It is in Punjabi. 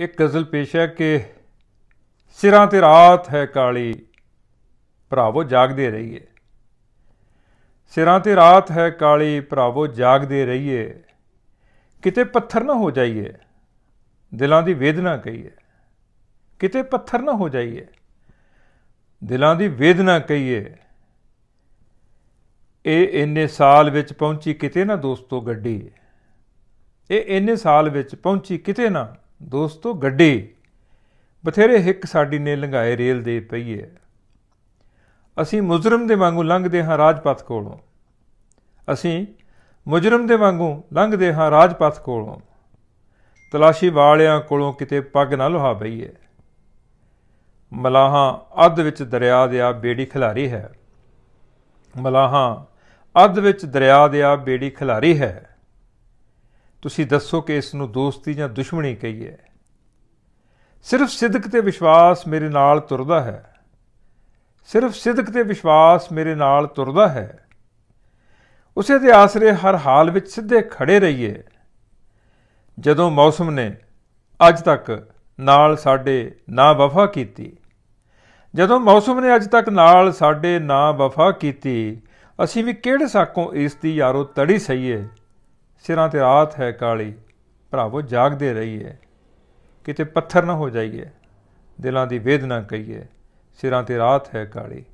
ਇੱਕ ਗਜ਼ਲ ਪੇਸ਼ ਹੈ ਕਿ ਸਿਰਾਂ ਤੇ ਰਾਤ ਹੈ ਕਾਲੀ ਭਰਾਵੋ ਜਾਗਦੇ ਰਹੀਏ ਸਿਰਾਂ ਤੇ ਰਾਤ ਹੈ ਕਾਲੀ ਭਰਾਵੋ ਜਾਗਦੇ ਰਹੀਏ ਕਿਤੇ ਪੱਥਰ ਨਾ ਹੋ ਜਾਈਏ ਦਿਲਾਂ ਦੀ ਵੇਦਨਾ ਕਹੀਏ ਕਿਤੇ ਪੱਥਰ ਨਾ ਹੋ ਜਾਈਏ ਦਿਲਾਂ ਦੀ ਵੇਦਨਾ ਕਹੀਏ ਇਹ ਇੰਨੇ ਸਾਲ ਵਿੱਚ ਪਹੁੰਚੀ ਕਿਤੇ ਨਾ ਦੋਸਤੋ ਗੱਡੀ ਇਹ ਇੰਨੇ ਸਾਲ ਵਿੱਚ ਪਹੁੰਚੀ ਕਿਤੇ ਨਾ ਦੋਸਤੋ ਗੱਡੀ ਬਥੇਰੇ ਹਿੱਕ ਸਾਡੀ ਨੇ ਲੰਘਾਏ ਰੇਲ ਦੇ ਪਈਏ ਅਸੀਂ ਮੁਜਰਮ ਦੇ ਵਾਂਗੂ ਲੰਘਦੇ ਹਾਂ ਰਾਜਪਥ ਕੋਲੋਂ ਅਸੀਂ ਮੁਜਰਮ ਦੇ ਵਾਂਗੂ ਲੰਘਦੇ ਹਾਂ ਰਾਜਪਥ ਕੋਲੋਂ ਤਲਾਸ਼ੀ ਵਾਲਿਆਂ ਕੋਲੋਂ ਕਿਤੇ ਪੱਗ ਨਾ ਲੋਹਾ ਪਈਏ ਮਲਾਹਾਂ ਅੱਧ ਵਿੱਚ ਦਰਿਆ ਦੇ ਆ ਬੇੜੀ ਖਿਲਾਰੀ ਹੈ ਮਲਾਹਾਂ ਅੱਧ ਵਿੱਚ ਦਰਿਆ ਦੇ ਆ ਬੇੜੀ ਖਿਲਾਰੀ ਹੈ ਤੁਸੀਂ ਦੱਸੋ ਕਿ ਇਸ ਨੂੰ ਦੋਸਤੀ ਜਾਂ ਦੁਸ਼ਮਣੀ ਕਹੀਏ ਸਿਰਫ ਸਿੱਧਕ ਤੇ ਵਿਸ਼ਵਾਸ ਮੇਰੇ ਨਾਲ ਤੁਰਦਾ ਹੈ ਸਿਰਫ ਸਿੱਧਕ ਤੇ ਵਿਸ਼ਵਾਸ ਮੇਰੇ ਨਾਲ ਤੁਰਦਾ ਹੈ ਉਸੇ ਦੇ ਆਸਰੇ ਹਰ ਹਾਲ ਵਿੱਚ ਸਿੱਧੇ ਖੜੇ ਰਹੀਏ ਜਦੋਂ ਮੌਸਮ ਨੇ ਅੱਜ ਤੱਕ ਨਾਲ ਸਾਡੇ ਨਾ ਵਫਾ ਕੀਤੀ ਜਦੋਂ ਮੌਸਮ ਨੇ ਅੱਜ ਤੱਕ ਨਾਲ ਸਾਡੇ ਨਾ ਵਫਾ ਕੀਤੀ ਅਸੀਂ ਵੀ ਕਿਹੜੇ ਸਾਕੋਂ ਇਸ ਦੀ ਯਾਰੋ ਤੜੀ ਸਈਏ ਸਿਰਾਂ ਤੇ ਰਾਤ ਹੈ ਕਾਲੀ ਭਰਾਵੋ ਜਾਗਦੇ ਰਹੀਏ ਕਿਤੇ ਪੱਥਰ ਨਾ ਹੋ ਜਾਈਏ ਦਿਲਾਂ ਦੀ ਵੇਦਨਾ ਕਹੀਏ ਸਿਰਾਂ ਤੇ ਰਾਤ ਹੈ ਕਾਲੀ